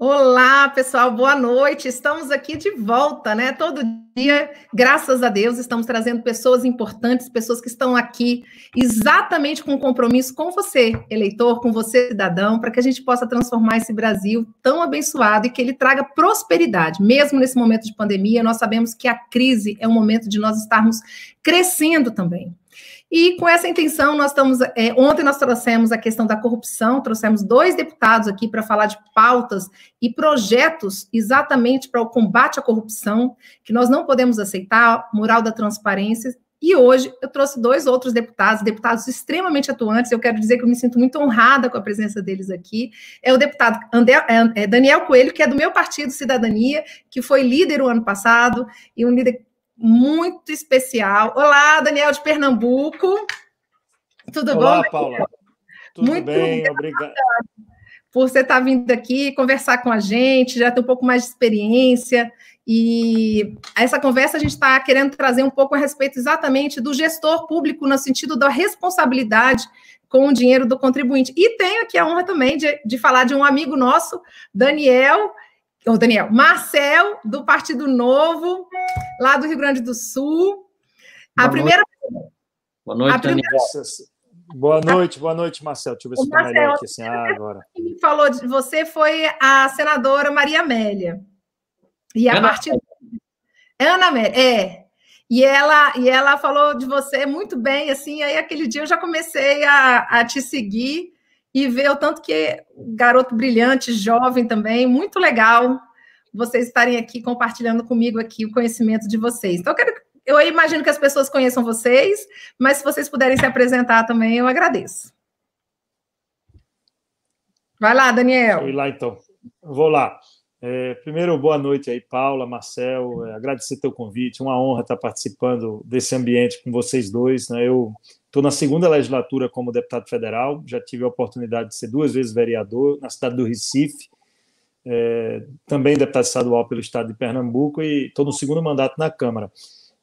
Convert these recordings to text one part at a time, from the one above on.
Olá, pessoal, boa noite. Estamos aqui de volta, né? Todo dia, graças a Deus, estamos trazendo pessoas importantes, pessoas que estão aqui exatamente com um compromisso com você, eleitor, com você, cidadão, para que a gente possa transformar esse Brasil tão abençoado e que ele traga prosperidade. Mesmo nesse momento de pandemia, nós sabemos que a crise é um momento de nós estarmos crescendo também. E com essa intenção, nós estamos. É, ontem nós trouxemos a questão da corrupção, trouxemos dois deputados aqui para falar de pautas e projetos exatamente para o combate à corrupção, que nós não podemos aceitar, mural da transparência. E hoje eu trouxe dois outros deputados, deputados extremamente atuantes. Eu quero dizer que eu me sinto muito honrada com a presença deles aqui. É o deputado André, é, é Daniel Coelho, que é do meu partido Cidadania, que foi líder o ano passado e um líder muito especial. Olá, Daniel de Pernambuco. Tudo Olá, bom? Olá, Paula. Tudo muito bem, obrigado. Por você estar vindo aqui conversar com a gente, já ter um pouco mais de experiência. E essa conversa a gente está querendo trazer um pouco a respeito exatamente do gestor público, no sentido da responsabilidade com o dinheiro do contribuinte. E tenho aqui a honra também de, de falar de um amigo nosso, Daniel, o Daniel, Marcel, do Partido Novo, lá do Rio Grande do Sul. A boa primeira. Noite. Boa noite, Boa noite, boa noite, Marcel. Deixa eu ver se está melhor aqui assim. Ah, agora. Quem falou de você foi a senadora Maria Amélia. E a Ana... partir. Ana Amélia, é. E ela, e ela falou de você muito bem, assim, aí aquele dia eu já comecei a, a te seguir e ver o tanto que garoto brilhante, jovem também, muito legal vocês estarem aqui compartilhando comigo aqui o conhecimento de vocês. Então, eu, quero, eu imagino que as pessoas conheçam vocês, mas se vocês puderem se apresentar também, eu agradeço. Vai lá, Daniel. Vou lá, então. Vou lá. É, primeiro, boa noite aí, Paula, Marcel. É, agradecer teu convite. Uma honra estar participando desse ambiente com vocês dois. Né? Eu Estou na segunda legislatura como deputado federal, já tive a oportunidade de ser duas vezes vereador na cidade do Recife, é, também deputado estadual pelo estado de Pernambuco e estou no segundo mandato na Câmara.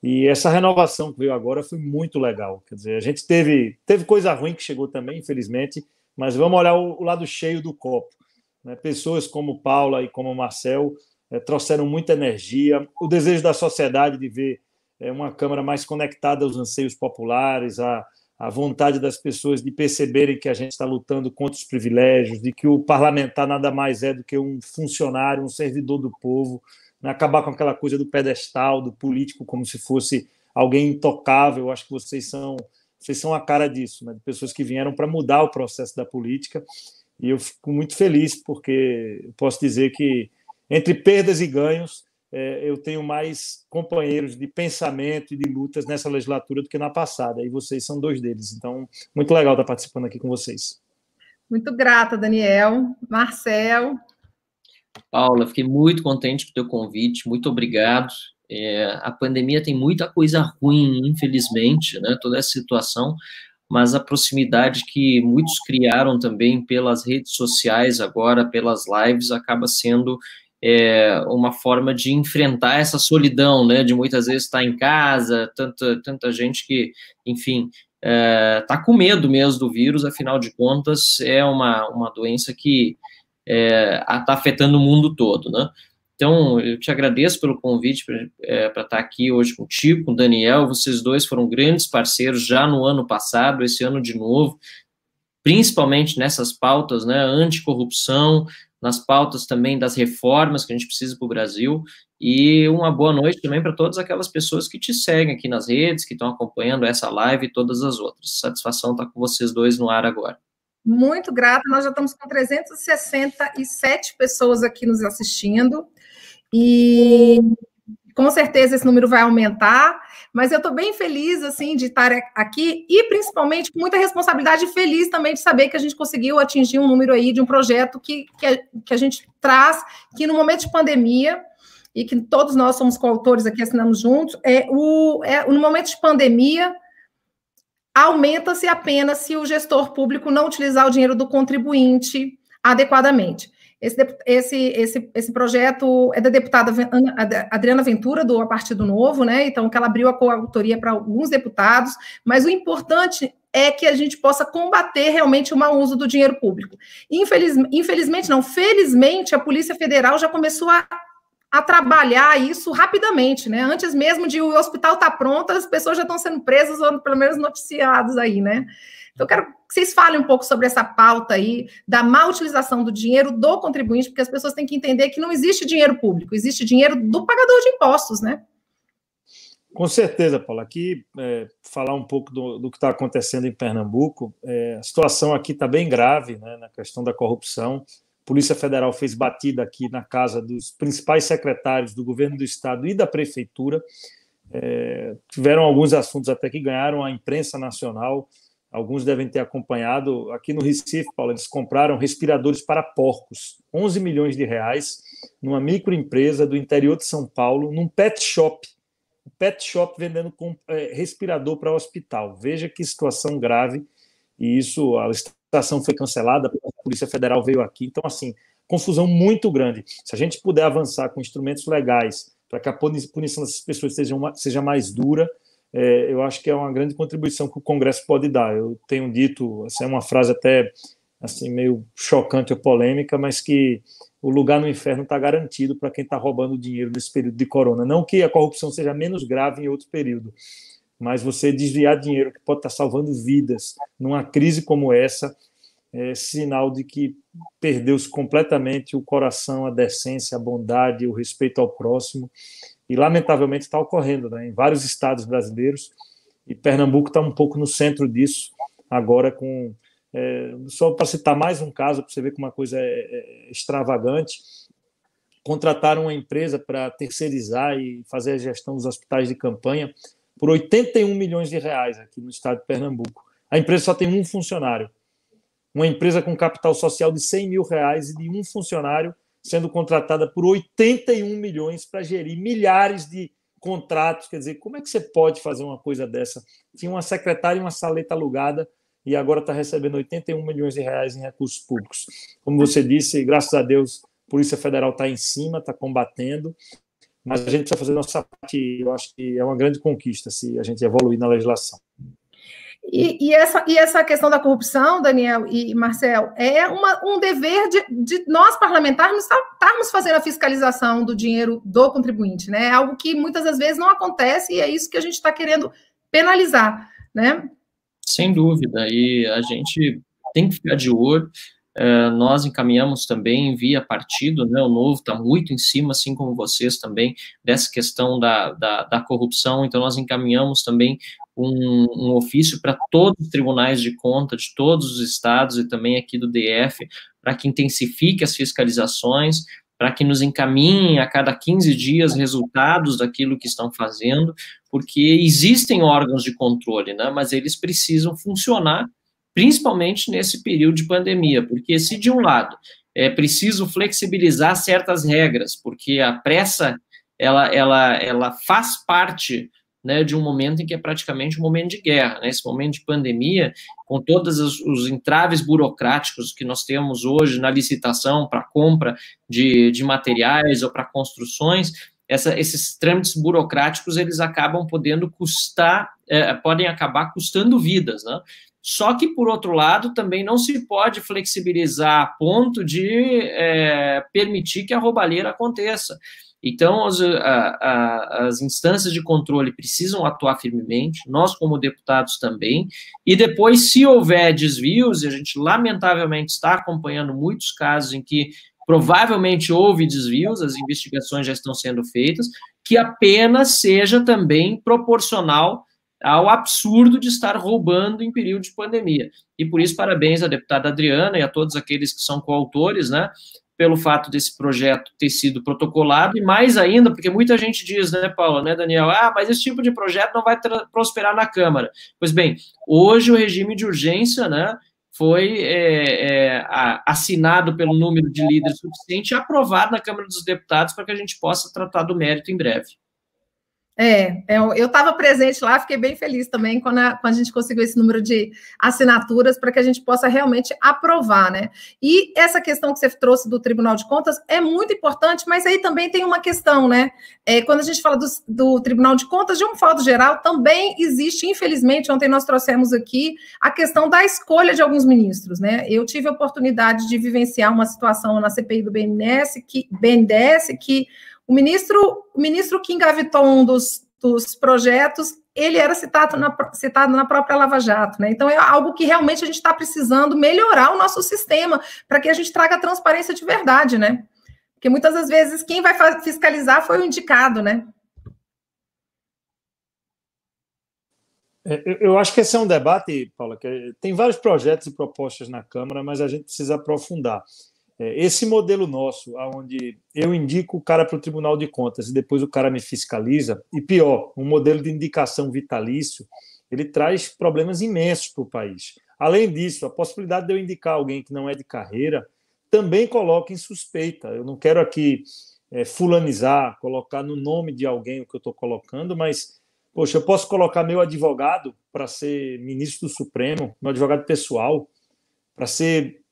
E essa renovação que veio agora foi muito legal. Quer dizer, a gente teve, teve coisa ruim que chegou também, infelizmente, mas vamos olhar o, o lado cheio do copo. Né? Pessoas como Paula e como Marcel é, trouxeram muita energia, o desejo da sociedade de ver é, uma Câmara mais conectada aos anseios populares, a, a vontade das pessoas de perceberem que a gente está lutando contra os privilégios, de que o parlamentar nada mais é do que um funcionário, um servidor do povo, né? acabar com aquela coisa do pedestal, do político como se fosse alguém intocável. Eu acho que vocês são vocês são a cara disso, né? de pessoas que vieram para mudar o processo da política. E eu fico muito feliz porque posso dizer que entre perdas e ganhos é, eu tenho mais companheiros de pensamento e de lutas nessa legislatura do que na passada, e vocês são dois deles. Então, muito legal estar participando aqui com vocês. Muito grata, Daniel. Marcel. Paula, fiquei muito contente com o teu convite, muito obrigado. É, a pandemia tem muita coisa ruim, infelizmente, né, toda essa situação, mas a proximidade que muitos criaram também pelas redes sociais agora, pelas lives, acaba sendo é, uma forma de enfrentar essa solidão, né? De muitas vezes estar tá em casa, tanta, tanta gente que, enfim, está é, com medo mesmo do vírus, afinal de contas, é uma, uma doença que está é, afetando o mundo todo, né? Então, eu te agradeço pelo convite para estar é, tá aqui hoje contigo, com o Daniel. Vocês dois foram grandes parceiros já no ano passado, esse ano de novo, principalmente nessas pautas, né? Anticorrupção, nas pautas também das reformas que a gente precisa para o Brasil. E uma boa noite também para todas aquelas pessoas que te seguem aqui nas redes, que estão acompanhando essa live e todas as outras. Satisfação estar tá com vocês dois no ar agora. Muito grata, nós já estamos com 367 pessoas aqui nos assistindo. E com certeza esse número vai aumentar, mas eu estou bem feliz assim de estar aqui e principalmente com muita responsabilidade e feliz também de saber que a gente conseguiu atingir um número aí de um projeto que, que, a, que a gente traz, que no momento de pandemia e que todos nós somos coautores aqui, assinamos juntos, é o, é, no momento de pandemia, aumenta-se apenas se o gestor público não utilizar o dinheiro do contribuinte adequadamente. Esse, esse, esse, esse projeto é da deputada Adriana Ventura, do Partido Novo, né? Então, que ela abriu a coautoria para alguns deputados, mas o importante é que a gente possa combater realmente o mau uso do dinheiro público. Infeliz, infelizmente, não, felizmente, a Polícia Federal já começou a a trabalhar isso rapidamente, né? Antes mesmo de o hospital estar tá pronto, as pessoas já estão sendo presas ou pelo menos noticiadas aí, né? Então, eu quero que vocês falem um pouco sobre essa pauta aí da má utilização do dinheiro do contribuinte, porque as pessoas têm que entender que não existe dinheiro público, existe dinheiro do pagador de impostos, né? Com certeza, Paula. Aqui, é, falar um pouco do, do que está acontecendo em Pernambuco, é, a situação aqui está bem grave né, na questão da corrupção. A Polícia Federal fez batida aqui na casa dos principais secretários do governo do estado e da prefeitura. É, tiveram alguns assuntos até que ganharam a imprensa nacional. Alguns devem ter acompanhado. Aqui no Recife, Paulo, eles compraram respiradores para porcos, 11 milhões de reais, numa microempresa do interior de São Paulo, num pet shop. pet shop vendendo é, respirador para hospital. Veja que situação grave. E isso, a licitação foi cancelada, a Polícia Federal veio aqui. Então, assim, confusão muito grande. Se a gente puder avançar com instrumentos legais para que a punição dessas pessoas seja, uma, seja mais dura, é, eu acho que é uma grande contribuição que o Congresso pode dar. Eu tenho dito, essa assim, é uma frase até assim meio chocante ou polêmica, mas que o lugar no inferno está garantido para quem está roubando dinheiro nesse período de corona. Não que a corrupção seja menos grave em outro período, mas você desviar dinheiro que pode estar tá salvando vidas numa crise como essa é sinal de que perdeu-se completamente o coração, a decência, a bondade, o respeito ao próximo e lamentavelmente está ocorrendo né, em vários estados brasileiros, e Pernambuco está um pouco no centro disso, agora com. É, só para citar mais um caso, para você ver como uma coisa é, é, é extravagante, contrataram uma empresa para terceirizar e fazer a gestão dos hospitais de campanha por 81 milhões de reais aqui no estado de Pernambuco. A empresa só tem um funcionário. Uma empresa com capital social de 100 mil reais e de um funcionário sendo contratada por 81 milhões para gerir milhares de contratos. Quer dizer, como é que você pode fazer uma coisa dessa? Tinha uma secretária e uma saleta alugada e agora está recebendo 81 milhões de reais em recursos públicos. Como você disse, graças a Deus, a Polícia Federal está em cima, está combatendo, mas a gente precisa fazer nossa parte, eu acho que é uma grande conquista se a gente evoluir na legislação. E, e, essa, e essa questão da corrupção, Daniel e Marcel, é uma, um dever de, de nós parlamentarmos tá, estarmos fazendo a fiscalização do dinheiro do contribuinte, né? É algo que muitas das vezes não acontece e é isso que a gente está querendo penalizar, né? Sem dúvida, e a gente tem que ficar de olho. É, nós encaminhamos também via partido, né, o Novo está muito em cima, assim como vocês também, dessa questão da, da, da corrupção, então nós encaminhamos também um, um ofício para todos os tribunais de conta de todos os estados e também aqui do DF, para que intensifique as fiscalizações, para que nos encaminhem a cada 15 dias resultados daquilo que estão fazendo, porque existem órgãos de controle, né, mas eles precisam funcionar, principalmente nesse período de pandemia, porque se de um lado é preciso flexibilizar certas regras, porque a pressa ela, ela, ela faz parte né, de um momento em que é praticamente um momento de guerra, né, esse momento de pandemia, com todos os, os entraves burocráticos que nós temos hoje na licitação para compra de, de materiais ou para construções, essa, esses trâmites burocráticos eles acabam podendo custar, é, podem acabar custando vidas, né? Só que, por outro lado, também não se pode flexibilizar a ponto de é, permitir que a roubalheira aconteça. Então, as, a, a, as, instâncias de controle precisam atuar firmemente, nós, como deputados, também. E depois, se houver desvios, e a gente lamentavelmente está acompanhando muitos casos em que provavelmente houve desvios, as investigações já estão sendo feitas, que apenas seja também proporcional ao absurdo de estar roubando em período de pandemia. E por isso, parabéns à deputada Adriana e a todos aqueles que são coautores né, pelo fato desse projeto ter sido protocolado, e mais ainda, porque muita gente diz, né, Paula, né, Daniel, ah, mas esse tipo de projeto não vai prosperar na Câmara. Pois bem, hoje o regime de urgência, né, foi é, é, assinado pelo número de líderes suficiente e aprovado na Câmara dos Deputados para que a gente possa tratar do mérito em breve. É, é eu estava presente lá, fiquei bem feliz também quando a, quando a gente conseguiu esse número de assinaturas para que a gente possa realmente aprovar, né? E essa questão que você trouxe do Tribunal de Contas é muito importante, mas aí também tem uma questão, né? É, quando a gente fala do, do Tribunal de Contas, de um modo geral, também existe, infelizmente, ontem nós trouxemos aqui a questão da escolha de alguns ministros, né? Eu tive a oportunidade de vivenciar uma situação na CPI do BNDES que, BNDES, que o ministro, o ministro que engavitou um dos, dos projetos, ele era citado na, citado na própria Lava Jato, né? Então é algo que realmente a gente está precisando melhorar o nosso sistema para que a gente traga transparência de verdade, né? Porque muitas das vezes quem vai fiscalizar foi o indicado, né? É, eu acho que esse é um debate, Paula, que é, tem vários projetos e propostas na Câmara, mas a gente precisa aprofundar. É, esse modelo nosso, onde eu indico o cara para o Tribunal de Contas e depois o cara me fiscaliza, e pior, um modelo de indicação vitalício, ele traz problemas imensos para o país. Além disso, a possibilidade de eu indicar alguém que não é de carreira também coloca em suspeita. Eu não quero aqui é, fulanizar, colocar no nome de alguém o que eu estou colocando, mas, poxa, eu posso colocar meu advogado para ser ministro do Supremo, meu advogado pessoal, para ser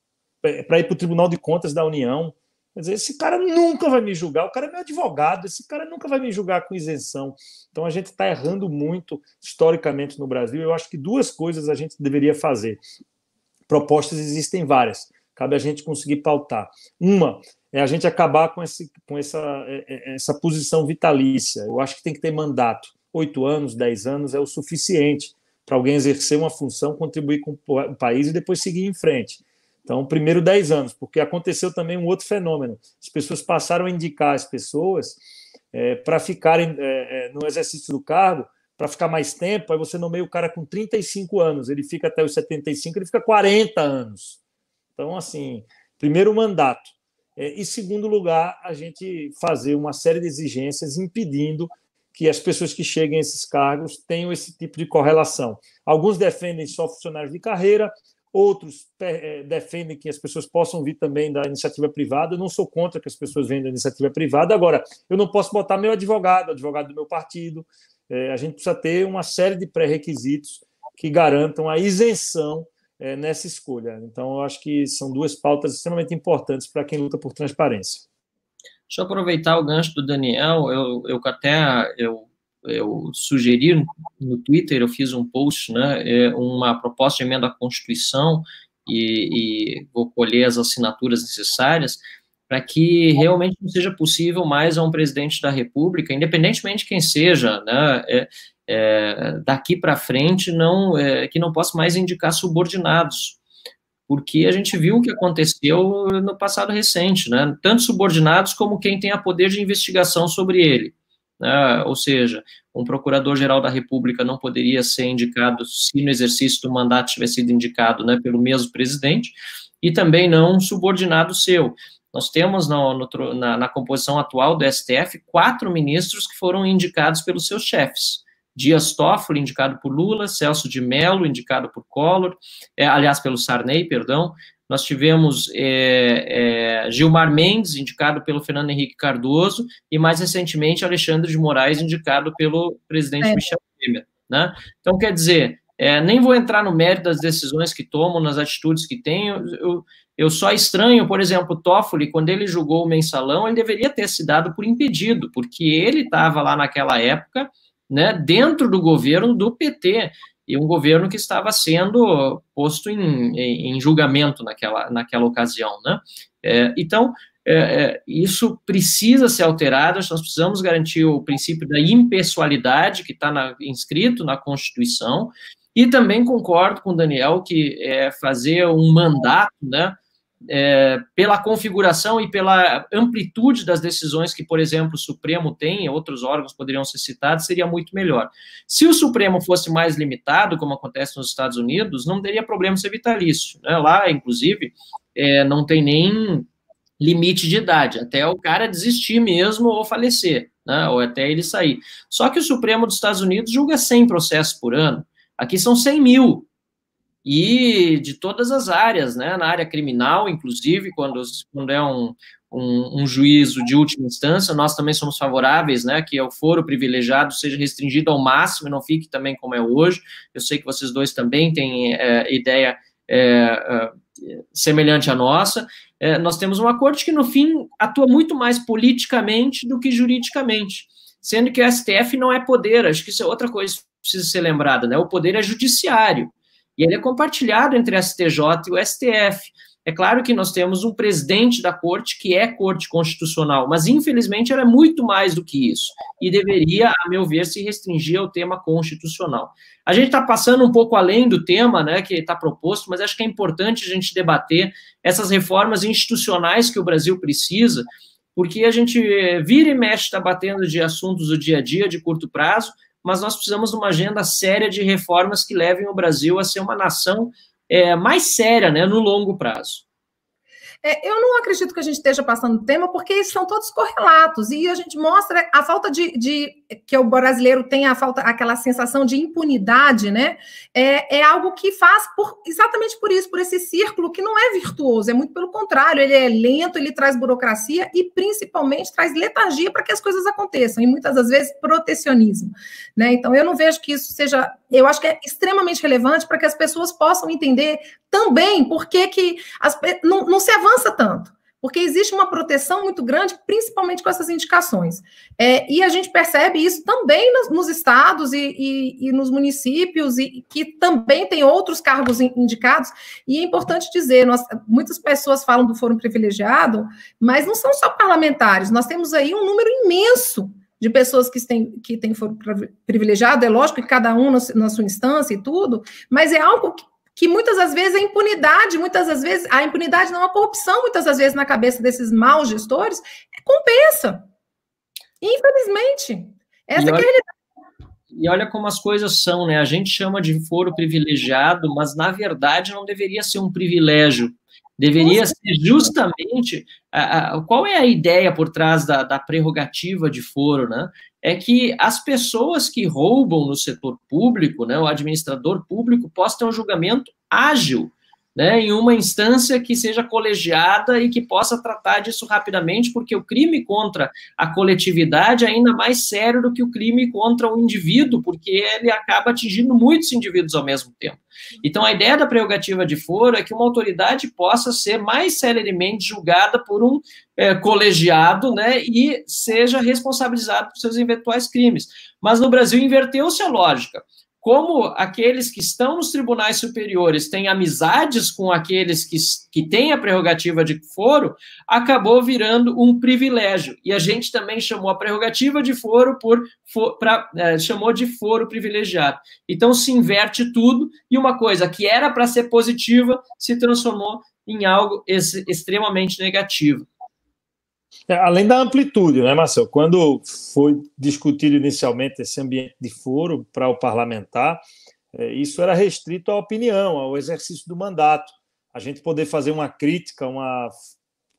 para ir para o Tribunal de Contas da União. Quer dizer, esse cara nunca vai me julgar, o cara é meu advogado, esse cara nunca vai me julgar com isenção. Então a gente está errando muito historicamente no Brasil. Eu acho que duas coisas a gente deveria fazer. Propostas existem várias, cabe a gente conseguir pautar. Uma é a gente acabar com, esse, com essa, é, é, essa posição vitalícia. Eu acho que tem que ter mandato. Oito anos, dez anos é o suficiente para alguém exercer uma função, contribuir com o país e depois seguir em frente. Então, primeiro 10 anos, porque aconteceu também um outro fenômeno. As pessoas passaram a indicar as pessoas é, para ficarem é, é, no exercício do cargo, para ficar mais tempo, aí você nomeia o cara com 35 anos, ele fica até os 75, ele fica 40 anos. Então, assim, primeiro mandato. É, e segundo lugar, a gente fazer uma série de exigências impedindo que as pessoas que cheguem a esses cargos tenham esse tipo de correlação. Alguns defendem só funcionários de carreira, Outros eh, eh, defendem que as pessoas possam vir também da iniciativa privada. Eu não sou contra que as pessoas venham da iniciativa privada. Agora, eu não posso botar meu advogado, advogado do meu partido. É, a gente precisa ter uma série de pré-requisitos que garantam a isenção é, nessa escolha. Então, eu acho que são duas pautas extremamente importantes para quem luta por transparência. Deixa eu aproveitar o gancho do Daniel. Eu, eu até eu eu sugeri no Twitter, eu fiz um post, né, é uma proposta de emenda à Constituição e, e vou colher as assinaturas necessárias para que realmente não seja possível mais a um presidente da República, independentemente de quem seja, né, é, é, daqui para frente, não é, que não possa mais indicar subordinados, porque a gente viu o que aconteceu no passado recente, né, tanto subordinados como quem tem a poder de investigação sobre ele. Né? ou seja, um procurador-geral da República não poderia ser indicado se no exercício do mandato tivesse sido indicado né, pelo mesmo presidente, e também não um subordinado seu. Nós temos no, no, na, na, composição atual do STF quatro ministros que foram indicados pelos seus chefes. Dias Toffoli, indicado por Lula, Celso de Mello, indicado por Collor, é, aliás, pelo Sarney, perdão, nós tivemos é, é, Gilmar Mendes, indicado pelo Fernando Henrique Cardoso, e mais recentemente Alexandre de Moraes, indicado pelo presidente é. Michel Temer. Né? Então, quer dizer, é, nem vou entrar no mérito das decisões que tomam, nas atitudes que têm, eu, eu só estranho, por exemplo, Toffoli, quando ele julgou o mensalão, ele deveria ter se dado por impedido, porque ele estava lá naquela época né, dentro do governo do PT e um governo que estava sendo posto em, em, em julgamento naquela, naquela ocasião. Né? É, então, é, é isso precisa ser alterado, nós precisamos garantir o princípio da impessoalidade que está inscrito na Constituição, e também concordo com o Daniel que é, fazer um mandato, né, é, pela configuração e pela amplitude das decisões que, por exemplo, o Supremo tem, outros órgãos poderiam ser citados, seria muito melhor. Se o Supremo fosse mais limitado, como acontece nos Estados Unidos, não teria problema ser vitalício. Né? Lá, inclusive, é, não tem nem limite de idade, até o cara desistir mesmo ou falecer, né? ou até ele sair. Só que o Supremo dos Estados Unidos julga 100 processos por ano. Aqui são 100 mil, e de todas as áreas, né? Na área criminal, inclusive, quando, quando é um, um, um, juízo de última instância, nós também somos favoráveis, né, que o foro privilegiado seja restringido ao máximo e não fique também como é hoje. Eu sei que vocês dois também têm é, ideia é, é, semelhante à nossa. É, nós temos uma corte que, no fim, atua muito mais politicamente do que juridicamente, sendo que o STF não é poder, acho que isso é outra coisa que precisa ser lembrada, né? O poder é judiciário. E ele é compartilhado entre STJ e o STF. É claro que nós temos um presidente da corte que é corte constitucional, mas infelizmente ela é muito mais do que isso e deveria, a meu ver, se restringir ao tema constitucional. A gente está passando um pouco além do tema né, que está proposto, mas acho que é importante a gente debater essas reformas institucionais que o Brasil precisa, porque a gente vira e mexe, está batendo de assuntos do dia a dia, de curto prazo, mas nós precisamos de uma agenda séria de reformas que levem o Brasil a ser uma nação é, mais séria né, no longo prazo. É, eu não acredito que a gente esteja passando tema, porque eles são todos correlatos, e a gente mostra a falta de, de que o brasileiro tem a falta, aquela sensação de impunidade, né? É, é algo que faz por, exatamente por isso, por esse círculo que não é virtuoso, é muito pelo contrário, ele é lento, ele traz burocracia e principalmente traz letargia para que as coisas aconteçam, e muitas das vezes protecionismo, né? Então eu não vejo que isso seja, eu acho que é extremamente relevante para que as pessoas possam entender também por que, que as, não, não se avança tanto porque existe uma proteção muito grande, principalmente com essas indicações. É, e a gente percebe isso também nos, nos estados e, e, e, nos municípios, e que também tem outros cargos indicados. E é importante dizer, nós, muitas pessoas falam do fórum privilegiado, mas não são só parlamentares, nós temos aí um número imenso de pessoas que têm, que têm foro privilegiado, é lógico que cada um na, na sua instância e tudo, mas é algo que que muitas das vezes a é impunidade, muitas das vezes, a impunidade não, a corrupção, muitas das vezes, na cabeça desses maus gestores, é compensa. Infelizmente. Essa olha, é a realidade. E olha como as coisas são, né? A gente chama de foro privilegiado, mas na verdade não deveria ser um privilégio Deveria ser justamente a, a, qual é a ideia por trás da, da, prerrogativa de foro, né? É que as pessoas que roubam no setor público, né, o administrador público, possa ter um julgamento ágil né, em uma instância que seja colegiada e que possa tratar disso rapidamente, porque o crime contra a coletividade é ainda mais sério do que o crime contra o indivíduo, porque ele acaba atingindo muitos indivíduos ao mesmo tempo. Então, a ideia da prerrogativa de foro é que uma autoridade possa ser mais celeremente julgada por um é, colegiado né, e seja responsabilizado por seus eventuais crimes. Mas no Brasil inverteu-se a lógica como aqueles que estão nos tribunais superiores têm amizades com aqueles que, que têm a prerrogativa de foro, acabou virando um privilégio. E a gente também chamou a prerrogativa de foro por for, pra, é, chamou de foro privilegiado. Então se inverte tudo e uma coisa que era para ser positiva se transformou em algo ex, extremamente negativo. É, além da amplitude, né, Marcelo? Quando foi discutido inicialmente esse ambiente de foro para o parlamentar, é, isso era restrito à opinião, ao exercício do mandato. A gente poder fazer uma crítica, uma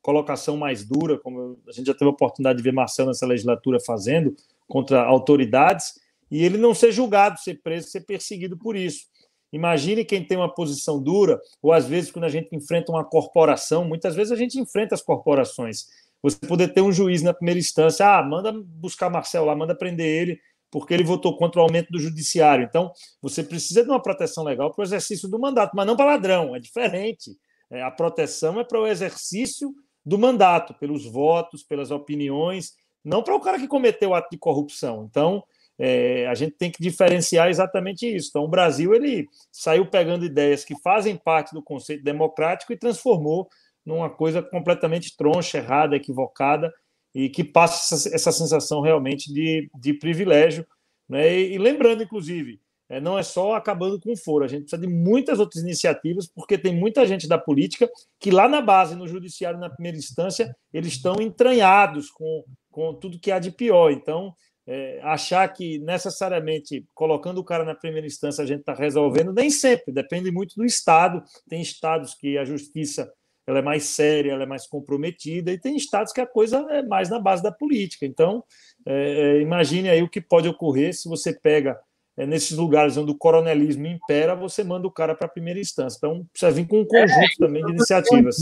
colocação mais dura, como a gente já teve a oportunidade de ver Marcelo nessa legislatura fazendo, contra autoridades, e ele não ser julgado, ser preso, ser perseguido por isso. Imagine quem tem uma posição dura, ou às vezes quando a gente enfrenta uma corporação, muitas vezes a gente enfrenta as corporações. Você poder ter um juiz na primeira instância, ah, manda buscar Marcel lá, manda prender ele, porque ele votou contra o aumento do judiciário. Então, você precisa de uma proteção legal para o exercício do mandato, mas não para ladrão, é diferente. É, a proteção é para o exercício do mandato, pelos votos, pelas opiniões, não para o cara que cometeu o ato de corrupção. Então, é, a gente tem que diferenciar exatamente isso. Então, o Brasil ele saiu pegando ideias que fazem parte do conceito democrático e transformou numa coisa completamente troncha, errada, equivocada, e que passa essa, essa sensação realmente de, de privilégio. Né? E, e, lembrando, inclusive, é, não é só acabando com o foro, a gente precisa de muitas outras iniciativas, porque tem muita gente da política que lá na base, no judiciário, na primeira instância, eles estão entranhados com, com tudo que há de pior. Então, é, achar que necessariamente colocando o cara na primeira instância a gente está resolvendo, nem sempre, depende muito do Estado. Tem estados que a justiça ela é mais séria, ela é mais comprometida, e tem estados que a coisa é mais na base da política. Então, é, é imagine aí o que pode ocorrer se você pega é, nesses lugares onde o coronelismo impera, você manda o cara para a primeira instância. Então, precisa vir com um conjunto também de iniciativas.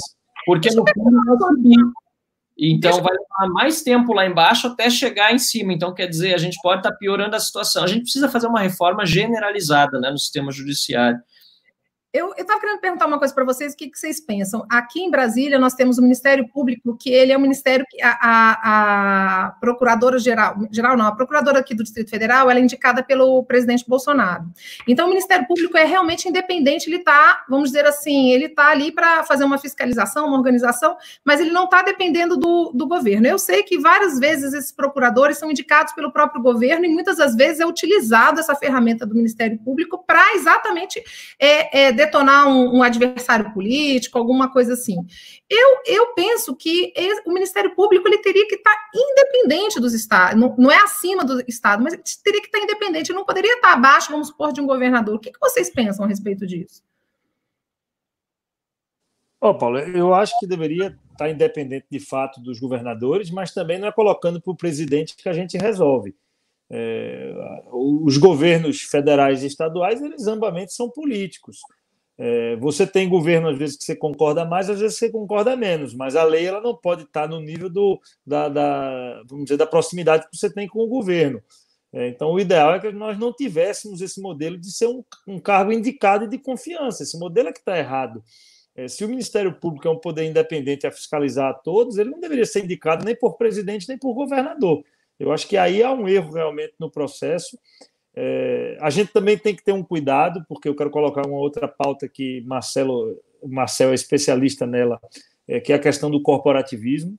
Porque no fundo não é Então vai levar mais tempo lá embaixo até chegar em cima. Então, quer dizer, a gente pode estar tá piorando a situação. A gente precisa fazer uma reforma generalizada né, no sistema judiciário. Eu estava querendo perguntar uma coisa para vocês, o que, que, vocês pensam? Aqui em Brasília, nós temos o Ministério Público, que ele é o Ministério, que a, a, a Procuradora-Geral, geral não, a Procuradora aqui do Distrito Federal, ela é indicada pelo presidente Bolsonaro. Então, o Ministério Público é realmente independente, ele está, vamos dizer assim, ele está ali para fazer uma fiscalização, uma organização, mas ele não está dependendo do, do governo. Eu sei que várias vezes esses procuradores são indicados pelo próprio governo e muitas das vezes é utilizado essa ferramenta do Ministério Público para exatamente é, é detonar um, um, adversário político, alguma coisa assim. Eu, eu penso que esse, o Ministério Público ele teria que estar tá independente dos estados, não, não é acima do estado, mas teria que estar tá independente, não poderia estar tá abaixo, vamos supor, de um governador. O que, que vocês pensam a respeito disso? Ô, oh, Paulo, eu acho que deveria estar independente de fato dos governadores, mas também não é colocando para o presidente que a gente resolve. É, os governos federais e estaduais, eles ambamente são políticos. É, você tem governo, às vezes, que você concorda mais, às vezes você concorda menos, mas a lei ela não pode estar no nível do, da, da vamos dizer, da proximidade que você tem com o governo. É, então, o ideal é que nós não tivéssemos esse modelo de ser um, um cargo indicado e de confiança. Esse modelo é que está errado. É, se o Ministério Público é um poder independente a fiscalizar a todos, ele não deveria ser indicado nem por presidente nem por governador. Eu acho que aí há um erro realmente no processo é, a gente também tem que ter um cuidado, porque eu quero colocar uma outra pauta que Marcelo, Marcel é especialista nela, é, que é a questão do corporativismo.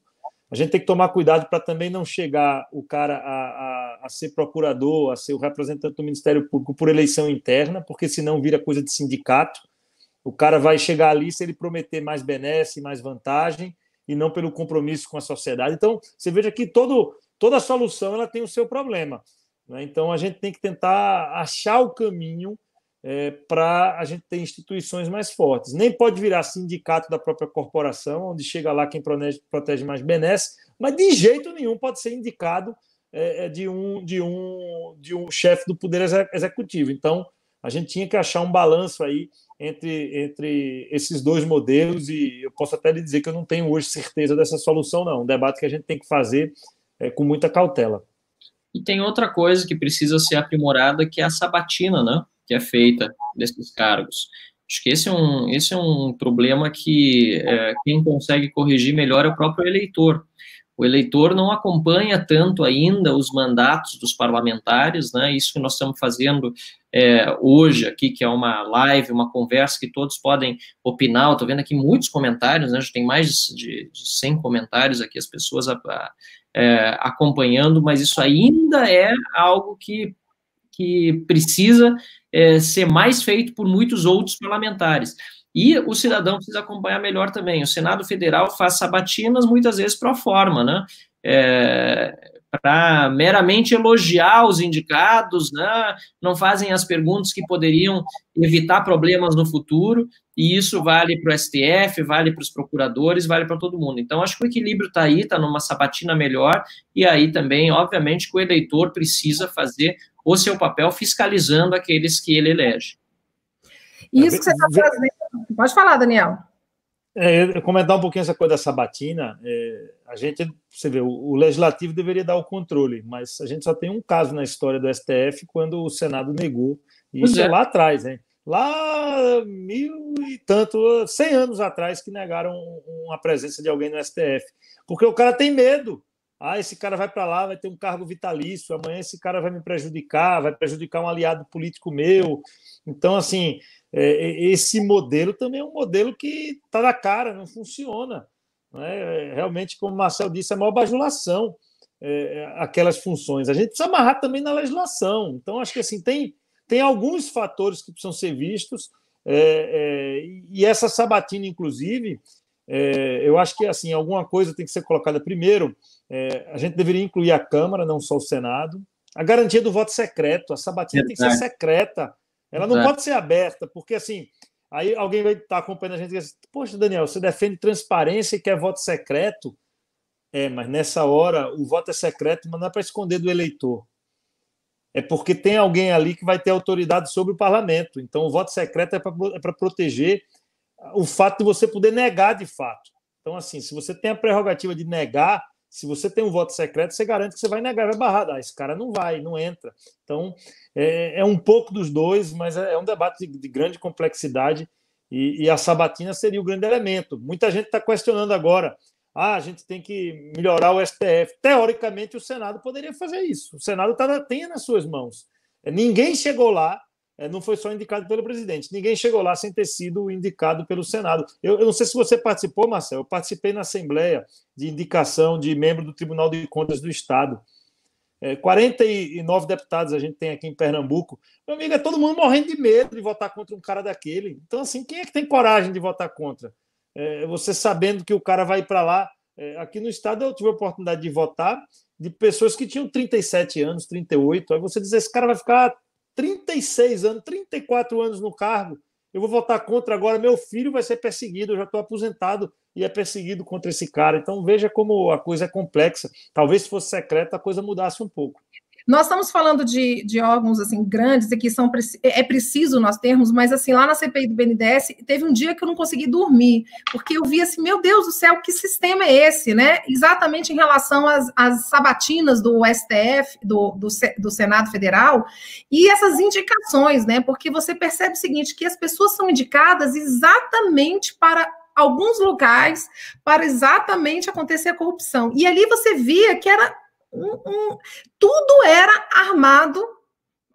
A gente tem que tomar cuidado para também não chegar o cara a, a, a, ser procurador, a ser o representante do Ministério Público por eleição interna, porque senão vira coisa de sindicato. O cara vai chegar ali se ele prometer mais benesse, mais vantagem, e não pelo compromisso com a sociedade. Então, você veja que todo, toda solução ela tem o seu problema. Né? Então, a gente tem que tentar achar o caminho é, para a gente ter instituições mais fortes. Nem pode virar sindicato da própria corporação, onde chega lá quem protege, protege mais benesse, mas de jeito nenhum pode ser indicado é, é, de um, de um, de um chefe do poder executivo. Então, a gente tinha que achar um balanço aí entre, entre esses dois modelos, e eu posso até lhe dizer que eu não tenho hoje certeza dessa solução, não. É um debate que a gente tem que fazer é, com muita cautela. E tem outra coisa que precisa ser aprimorada, que é a sabatina, né? Que é feita desses cargos. Acho que esse é um, esse é um problema que é, quem consegue corrigir melhor é o próprio eleitor. O eleitor não acompanha tanto ainda os mandatos dos parlamentares, né? Isso que nós estamos fazendo é, hoje aqui, que é uma live, uma conversa que todos podem opinar. Estou vendo aqui muitos comentários, né? gente tem mais de, de, de 100 comentários aqui, as pessoas a, a, é, acompanhando, mas isso ainda é algo que, que precisa é, ser mais feito por muitos outros parlamentares. E o cidadão precisa acompanhar melhor também. O Senado Federal faz sabatinas, muitas vezes, pro forma, né? É, para meramente elogiar os indicados, né? não fazem as perguntas que poderiam evitar problemas no futuro, e isso vale para o STF, vale para os procuradores, vale para todo mundo. Então, acho que o equilíbrio está aí, está numa sabatina melhor, e aí também, obviamente, que o eleitor precisa fazer o seu papel fiscalizando aqueles que ele elege. É, isso que você está fazendo. Pode falar, Daniel. É, comentar um pouquinho essa coisa da sabatina. É a gente, você vê, o, legislativo deveria dar o controle, mas a gente só tem um caso na história do STF quando o Senado negou, e isso é, é. lá atrás, hein? Lá mil e tanto, cem anos atrás, que negaram a presença de alguém no STF. Porque o cara tem medo. Ah, esse cara vai para lá, vai ter um cargo vitalício, amanhã esse cara vai me prejudicar, vai prejudicar um aliado político meu. Então, assim, é, esse modelo também é um modelo que está na cara, não funciona. Né? É, realmente, como o Marcel disse, é uma bajulação é, é, aquelas funções. A gente precisa amarrar também na legislação. Então, acho que assim tem, tem alguns fatores que precisam ser vistos. É, é, e essa sabatina, inclusive, é, eu acho que assim alguma coisa tem que ser colocada primeiro. a gente deveria incluir a Câmara, não só o Senado. A garantia do voto secreto, a sabatina tem que ser secreta. Ela não pode ser aberta, porque assim Aí alguém vai estar tá acompanhando a gente e diz: Poxa, Daniel, você defende transparência e quer voto secreto? É, mas nessa hora o voto é secreto, mas não é para esconder do eleitor. É porque tem alguém ali que vai ter autoridade sobre o parlamento. Então o voto secreto é para é proteger o fato de você poder negar de fato. Então, assim, se você tem a prerrogativa de negar, se você tem um voto secreto, você garante que você vai negar, vai barrar. Ah, esse cara não vai, não entra. Então, é, é um pouco dos dois, mas é, é um debate de, de grande complexidade e, e, a sabatina seria o grande elemento. Muita gente está questionando agora. Ah, a gente tem que melhorar o STF. Teoricamente, o Senado poderia fazer isso. O Senado tá, tem nas suas mãos. Ninguém chegou lá é, não foi só indicado pelo presidente. Ninguém chegou lá sem ter sido indicado pelo Senado. Eu, eu, não sei se você participou, Marcelo. Eu participei na Assembleia de indicação de membro do Tribunal de Contas do Estado. É, 49 deputados a gente tem aqui em Pernambuco. Meu amigo, é todo mundo morrendo de medo de votar contra um cara daquele. Então, assim, quem é que tem coragem de votar contra? É, você sabendo que o cara vai para lá. É, aqui no Estado eu tive a oportunidade de votar de pessoas que tinham 37 anos, 38. Aí você diz, esse cara vai ficar 36 anos, 34 anos no cargo. Eu vou votar contra agora, meu filho vai ser perseguido, eu já estou aposentado e é perseguido contra esse cara. Então veja como a coisa é complexa. Talvez se fosse secreta a coisa mudasse um pouco. Nós estamos falando de, de órgãos assim grandes e que são é, é preciso nós termos, mas assim lá na CPI do BNDES teve um dia que eu não consegui dormir porque eu vi assim meu Deus do céu que sistema é esse, né? Exatamente em relação às, às sabatinas do STF do, do, do Senado Federal e essas indicações, né? Porque você percebe o seguinte que as pessoas são indicadas exatamente para alguns locais para exatamente acontecer a corrupção. E ali você via que era um, um, tudo era armado.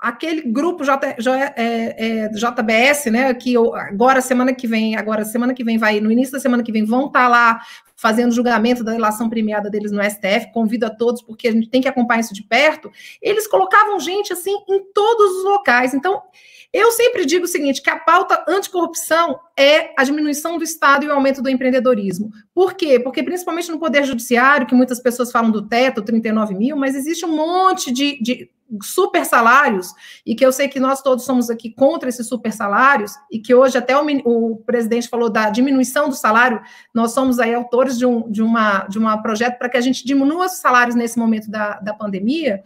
Aquele grupo J, J, é, é, JBS, né? Que eu, agora semana que vem, agora semana que vem vai, no início da semana que vem vão estar tá lá fazendo julgamento da relação premiada deles no STF. Convido a todos porque a gente tem que acompanhar isso de perto. Eles colocavam gente assim em todos os locais. Então eu sempre digo o seguinte, que a pauta anticorrupção é a diminuição do Estado e o aumento do empreendedorismo. Por quê? Porque principalmente no Poder Judiciário, que muitas pessoas falam do teto, 39 mil, mas existe um monte de, de super salários, e que eu sei que nós todos somos aqui contra esses super salários, e que hoje até o, o presidente falou da diminuição do salário, nós somos aí autores de um de uma, de uma projeto para que a gente diminua os salários nesse momento da, da pandemia,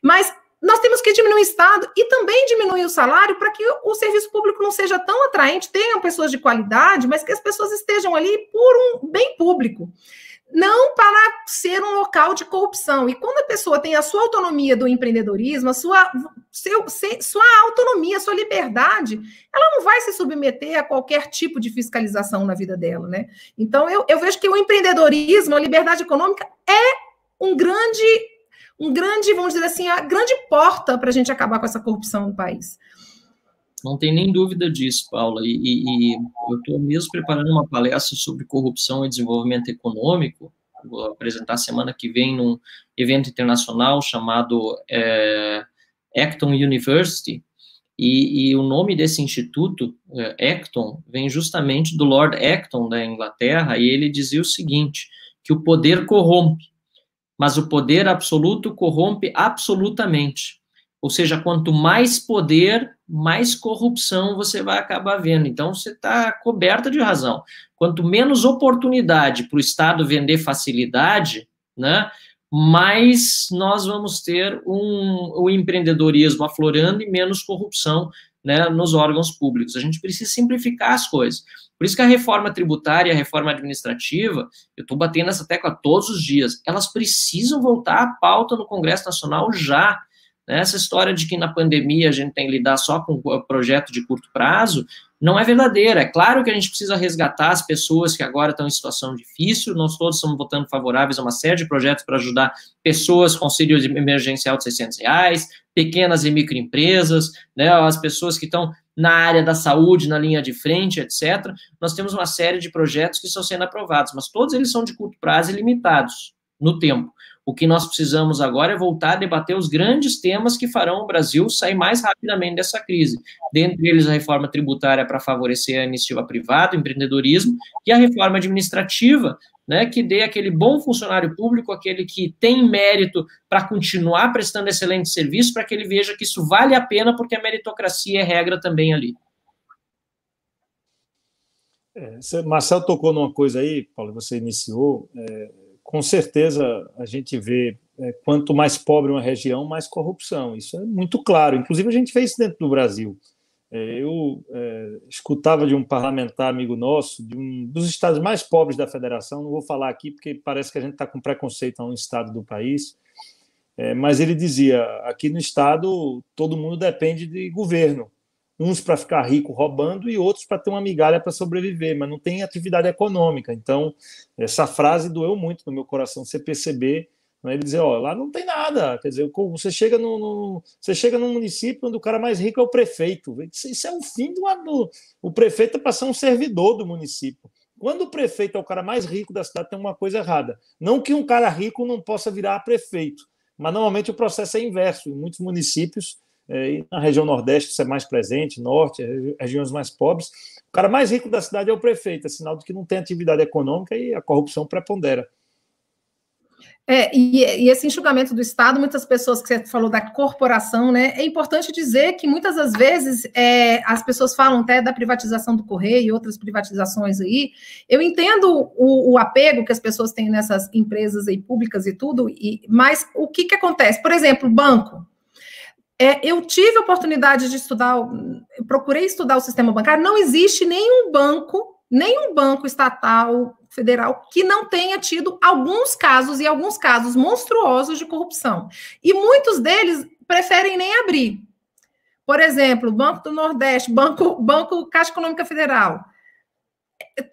mas nós temos que diminuir o Estado e também diminuir o salário para que o serviço público não seja tão atraente, tenham pessoas de qualidade, mas que as pessoas estejam ali por um bem público. Não para ser um local de corrupção. E quando a pessoa tem a sua autonomia do empreendedorismo, a sua, seu, sua autonomia, sua liberdade, ela não vai se submeter a qualquer tipo de fiscalização na vida dela, né? Então, eu, eu vejo que o empreendedorismo, a liberdade econômica, é um grande um grande, vamos dizer assim, a grande porta para a gente acabar com essa corrupção no país. Não tem nem dúvida disso, Paula. E, e, e eu estou mesmo preparando uma palestra sobre corrupção e desenvolvimento econômico. Vou apresentar semana que vem num evento internacional chamado é, Acton University. E, e, o nome desse instituto, é, Acton, vem justamente do Lord Acton da Inglaterra. E ele dizia o seguinte: que o poder corrompe mas o poder absoluto corrompe absolutamente. Ou seja, quanto mais poder, mais corrupção você vai acabar vendo. Então, você está coberta de razão. Quanto menos oportunidade para o Estado vender facilidade, né, mais nós vamos ter um, o empreendedorismo aflorando e menos corrupção né, nos órgãos públicos. A gente precisa simplificar as coisas. Por isso que a reforma tributária, a reforma administrativa, eu estou batendo essa tecla todos os dias, elas precisam voltar à pauta no Congresso Nacional já. Né? Essa história de que na pandemia a gente tem que lidar só com projeto de curto prazo, não é verdadeira. É claro que a gente precisa resgatar as pessoas que agora estão em situação difícil, nós todos estamos votando favoráveis a uma série de projetos para ajudar pessoas com auxílio emergencial de 600 reais, pequenas e microempresas, né, as pessoas que estão na área da saúde, na linha de frente, etc., nós temos uma série de projetos que estão sendo aprovados, mas todos eles são de curto prazo e limitados no tempo. O que nós precisamos agora é voltar a debater os grandes temas que farão o Brasil sair mais rapidamente dessa crise. Dentre eles, a reforma tributária para favorecer a iniciativa privada, o empreendedorismo, e a reforma administrativa, né, que dê aquele bom funcionário público, aquele que tem mérito para continuar prestando excelente serviço, para que ele veja que isso vale a pena, porque a meritocracia é regra também ali. É, Marcelo tocou numa coisa aí, Paulo, você iniciou. É com certeza a gente vê é, quanto mais pobre uma região, mais corrupção. Isso é muito claro. Inclusive, a gente vê isso dentro do Brasil. É, eu é, escutava de um parlamentar amigo nosso, de um dos estados mais pobres da federação, não vou falar aqui porque parece que a gente está com preconceito a um estado do país, é, mas ele dizia: aqui no estado todo mundo depende de governo uns para ficar rico roubando e outros para ter uma migalha para sobreviver, mas não tem atividade econômica. Então, essa frase doeu muito no meu coração, você perceber, né, ele dizer, ó, lá não tem nada, quer dizer, você chega no, no, você chega num município onde o cara mais rico é o prefeito, isso é o fim do, do o prefeito é para ser um servidor do município. Quando o prefeito é o cara mais rico da cidade, tem uma coisa errada. Não que um cara rico não possa virar prefeito, mas normalmente o processo é inverso. Em muitos municípios, é, e na região Nordeste isso é mais presente, Norte, é, regiões mais pobres. O cara mais rico da cidade é o prefeito, é sinal de que não tem atividade econômica e a corrupção prepondera. É, e, e, esse enxugamento do Estado, muitas pessoas que você falou da corporação, né? É importante dizer que muitas das vezes é, as pessoas falam até da privatização do correio e outras privatizações aí. Eu entendo o, o, apego que as pessoas têm nessas empresas aí públicas e tudo, e, mas o que, que acontece? Por exemplo, banco. É, eu tive a oportunidade de estudar, procurei estudar o sistema bancário. Não existe nenhum banco, nenhum banco estatal, federal, que não tenha tido alguns casos e alguns casos monstruosos de corrupção. E muitos deles preferem nem abrir. Por exemplo, Banco do Nordeste, Banco, Banco Caixa Econômica Federal,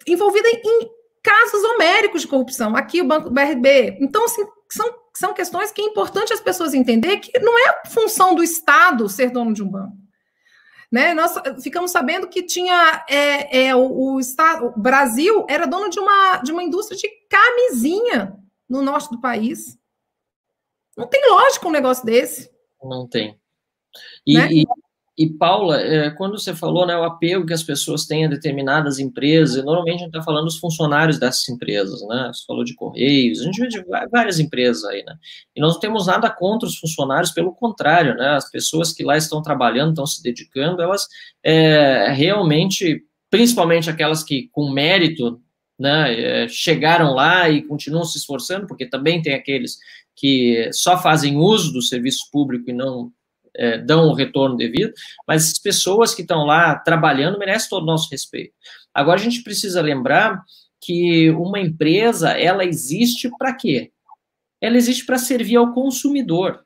envolvida em casos homéricos de corrupção. Aqui o Banco BRB. Então, assim, são são questões que é importante as pessoas entender que não é função do Estado ser dono de um banco. Né? Nós ficamos sabendo que tinha é, é, o, o, Estado, o Brasil era dono de uma, de uma indústria de camisinha no norte do país. Não tem lógica um negócio desse. Não tem. E, né? e e Paula, é, quando você falou né, o apego que as pessoas têm a determinadas empresas, normalmente a gente está falando dos funcionários dessas empresas, né? Você falou de Correios, a gente vê de várias empresas aí, né? E nós não temos nada contra os funcionários, pelo contrário, né? As pessoas que lá estão trabalhando, estão se dedicando, elas é, realmente, principalmente aquelas que com mérito né, é, chegaram lá e continuam se esforçando, porque também tem aqueles que só fazem uso do serviço público e não é, dão o retorno devido, mas as pessoas que estão lá trabalhando merecem todo o nosso respeito. Agora a gente precisa lembrar que uma empresa ela existe para quê? Ela existe para servir ao consumidor.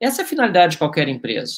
Essa é a finalidade de qualquer empresa.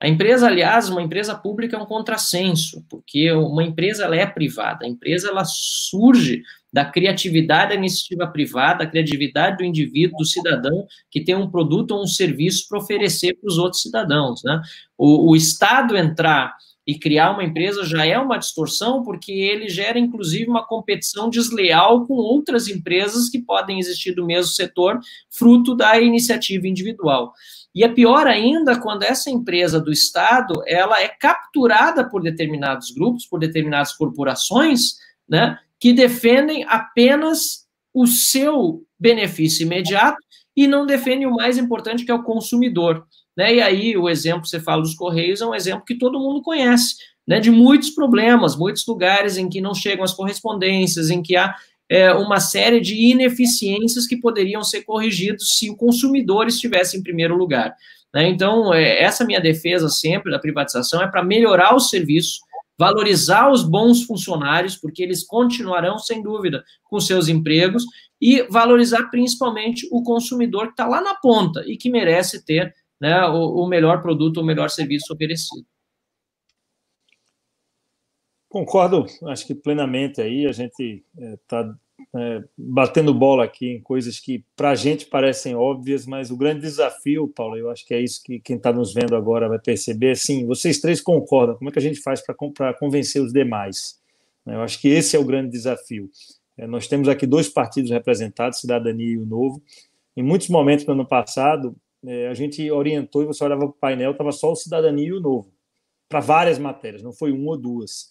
A empresa, aliás, uma empresa pública é um contrassenso, porque uma empresa ela é privada, a empresa ela surge da criatividade da iniciativa privada, da criatividade do indivíduo, do cidadão, que tem um produto ou um serviço para oferecer para os outros cidadãos. Né? O, o Estado entrar e criar uma empresa já é uma distorção, porque ele gera, inclusive, uma competição desleal com outras empresas que podem existir do mesmo setor, fruto da iniciativa individual. E é pior ainda quando essa empresa do Estado ela é capturada por determinados grupos, por determinadas corporações, né? que defendem apenas o seu benefício imediato e não defendem o mais importante, que é o consumidor. Né? E aí, o exemplo que você fala dos Correios é um exemplo que todo mundo conhece, né? de muitos problemas, muitos lugares em que não chegam as correspondências, em que há é, uma série de ineficiências que poderiam ser corrigidas se o consumidor estivesse em primeiro lugar. Né? Então, é, essa minha defesa sempre da privatização é para melhorar o serviço, valorizar os bons funcionários, porque eles continuarão, sem dúvida, com seus empregos, e valorizar principalmente o consumidor que está lá na ponta e que merece ter né, o, o melhor produto, o melhor serviço oferecido. Concordo, acho que plenamente aí. A gente está eh, é, batendo bola aqui em coisas que para a gente parecem óbvias, mas o grande desafio, Paulo, eu acho que é isso que quem está nos vendo agora vai perceber. Assim, vocês três concordam? Como é que a gente faz para convencer os demais? Né? Eu acho que esse é o grande desafio. É, nós temos aqui dois partidos representados, Cidadania e o Novo. Em muitos momentos no ano passado, é, a gente orientou e você olhava para o painel, estava só o Cidadania e o Novo, para várias matérias, não foi uma ou duas.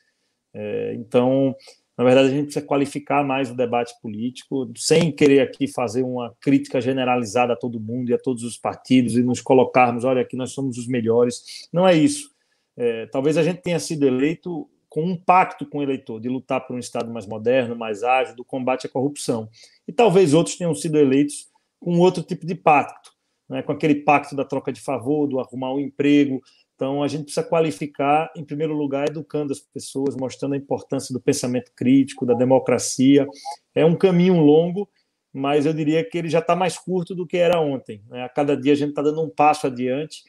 É, então na verdade, a gente precisa qualificar mais o debate político, sem querer aqui fazer uma crítica generalizada a todo mundo e a todos os partidos e nos colocarmos, olha, aqui nós somos os melhores. Não é isso. É, talvez a gente tenha sido eleito com um pacto com o eleitor de lutar por um Estado mais moderno, mais ágil, do combate à corrupção. E talvez outros tenham sido eleitos com outro tipo de pacto, né, com aquele pacto da troca de favor, do arrumar um emprego, então, a gente precisa qualificar, em primeiro lugar, educando as pessoas, mostrando a importância do pensamento crítico, da democracia. É um caminho longo, mas eu diria que ele já está mais curto do que era ontem. Né? A cada dia a gente está dando um passo adiante.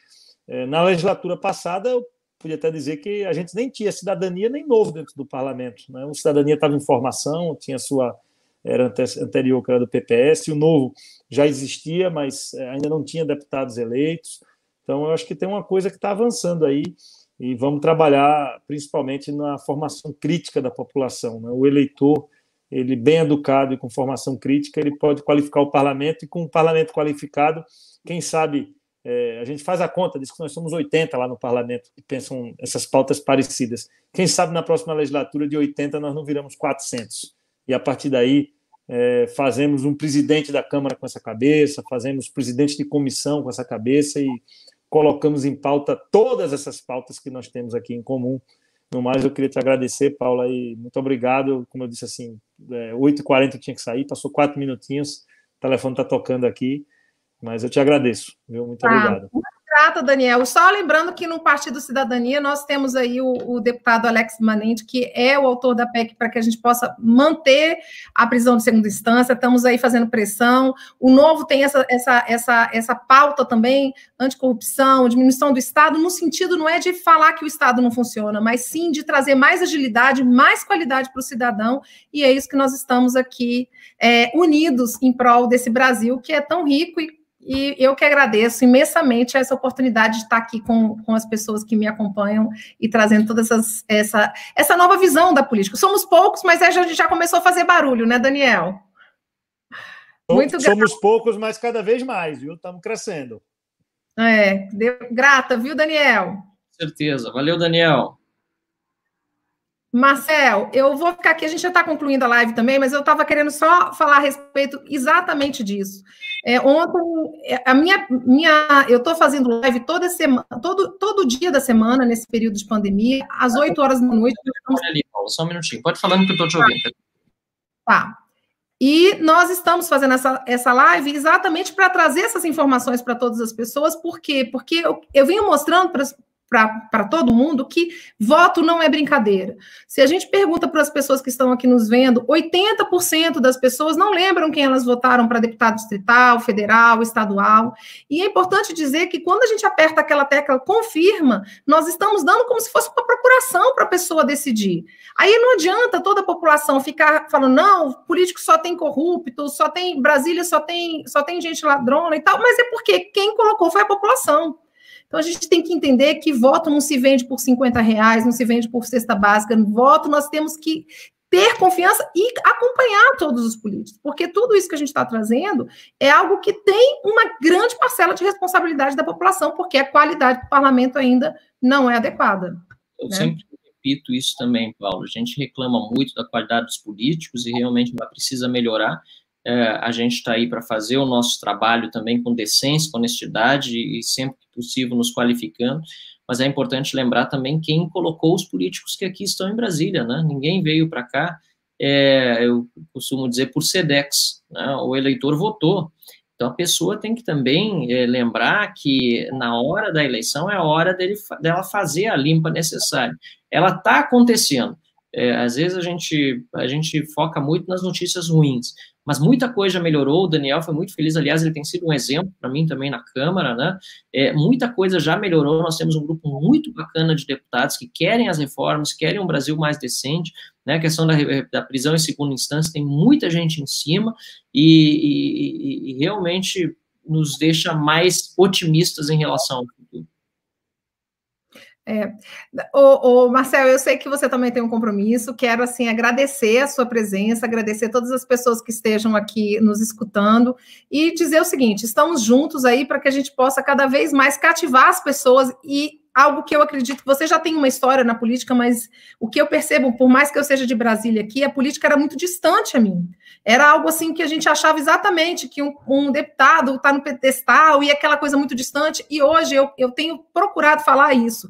É, na legislatura passada, eu podia até dizer que a gente nem tinha cidadania nem novo dentro do parlamento. Né? O cidadania estava em formação, tinha sua era anterior que era do PPS, o novo já existia, mas é, ainda não tinha deputados eleitos. Então, eu acho que tem uma coisa que está avançando aí e vamos trabalhar principalmente na formação crítica da população. Né? O eleitor, ele bem educado e com formação crítica, ele pode qualificar o parlamento e com o parlamento qualificado, quem sabe é, a gente faz a conta, diz que nós somos 80 lá no parlamento que pensam essas pautas parecidas. Quem sabe na próxima legislatura de 80 nós não viramos 400 e a partir daí é, fazemos um presidente da Câmara com essa cabeça, fazemos presidente de comissão com essa cabeça e colocamos em pauta todas essas pautas que nós temos aqui em comum. No mais, eu queria te agradecer, Paula, e muito obrigado. Como eu disse, assim, é, 8h40 eu tinha que sair, passou quatro minutinhos, o telefone está tocando aqui, mas eu te agradeço, viu? Muito ah, obrigado trata, Daniel. Só lembrando que no Partido Cidadania nós temos aí o, o deputado Alex Manente, que é o autor da PEC, para que a gente possa manter a prisão de segunda instância. Estamos aí fazendo pressão. O Novo tem essa, essa, essa, essa pauta também, anticorrupção, diminuição do Estado, no sentido não é de falar que o Estado não funciona, mas sim de trazer mais agilidade, mais qualidade para o cidadão. E é isso que nós estamos aqui é, unidos em prol desse Brasil que é tão rico e e eu que agradeço imensamente essa oportunidade de estar aqui com, com as pessoas que me acompanham e trazendo toda essas, essa, essa nova visão da política. Somos poucos, mas a gente já começou a fazer barulho, né, Daniel? Muito Somos poucos, mas cada vez mais, viu? Estamos crescendo. É, grata, viu, Daniel? Com certeza. Valeu, Daniel. Marcel, eu vou ficar aqui, a gente já está concluindo a live também, mas eu estava querendo só falar a respeito exatamente disso. É, ontem, é, a minha, minha eu estou fazendo live toda semana, todo, todo dia da semana, nesse período de pandemia, às 8 tá horas da noite. Estamos... Olha ali, Paulo, só um minutinho, pode falando que eu estou te ouvindo. Tá. E nós estamos fazendo essa, essa live exatamente para trazer essas informações para todas as pessoas, por quê? Porque eu, eu venho mostrando para para todo mundo que voto não é brincadeira. Se a gente pergunta para as pessoas que estão aqui nos vendo, 80% das pessoas não lembram quem elas votaram para deputado distrital, federal, estadual. E é importante dizer que quando a gente aperta aquela tecla confirma, nós estamos dando como se fosse uma procuração para a pessoa decidir. Aí não adianta toda a população ficar falando, não, político só tem corrupto, só tem Brasília, só tem, só tem gente ladrona e tal, mas é porque quem colocou foi a população. Então a gente tem que entender que voto não se vende por 50 reais, não se vende por cesta básica, voto nós temos que ter confiança e acompanhar todos os políticos, porque tudo isso que a gente está trazendo é algo que tem uma grande parcela de responsabilidade da população, porque a qualidade do parlamento ainda não é adequada. Eu né? sempre repito isso também, Paulo. A gente reclama muito da qualidade dos políticos e realmente precisa melhorar. É, a gente está aí para fazer o nosso trabalho também com decência, com honestidade e sempre que possível nos qualificando, mas é importante lembrar também quem colocou os políticos que aqui estão em Brasília, né? Ninguém veio para cá, é, eu costumo dizer, por SEDEX, né? O eleitor votou. Então a pessoa tem que também é, lembrar que na hora da eleição é a hora dele, dela fazer a limpa necessária. Ela está acontecendo. É, às vezes a gente, a gente foca muito nas notícias ruins, mas muita coisa melhorou. O Daniel foi muito feliz, aliás, ele tem sido um exemplo para mim também na Câmara, né? É, muita coisa já melhorou. Nós temos um grupo muito bacana de deputados que querem as reformas, querem um Brasil mais decente. Né? A questão da, da prisão em segunda instância tem muita gente em cima e, e, e realmente nos deixa mais otimistas em relação ao é. Ô, ô, Marcel, eu sei que você também tem um compromisso. Quero assim agradecer a sua presença, agradecer todas as pessoas que estejam aqui nos escutando e dizer o seguinte: estamos juntos aí para que a gente possa cada vez mais cativar as pessoas e algo que eu acredito que você já tem uma história na política, mas o que eu percebo, por mais que eu seja de Brasília aqui, a política era muito distante a mim. Era algo assim que a gente achava exatamente que um, um deputado está no pedestal e aquela coisa muito distante. E hoje eu, eu tenho procurado falar isso.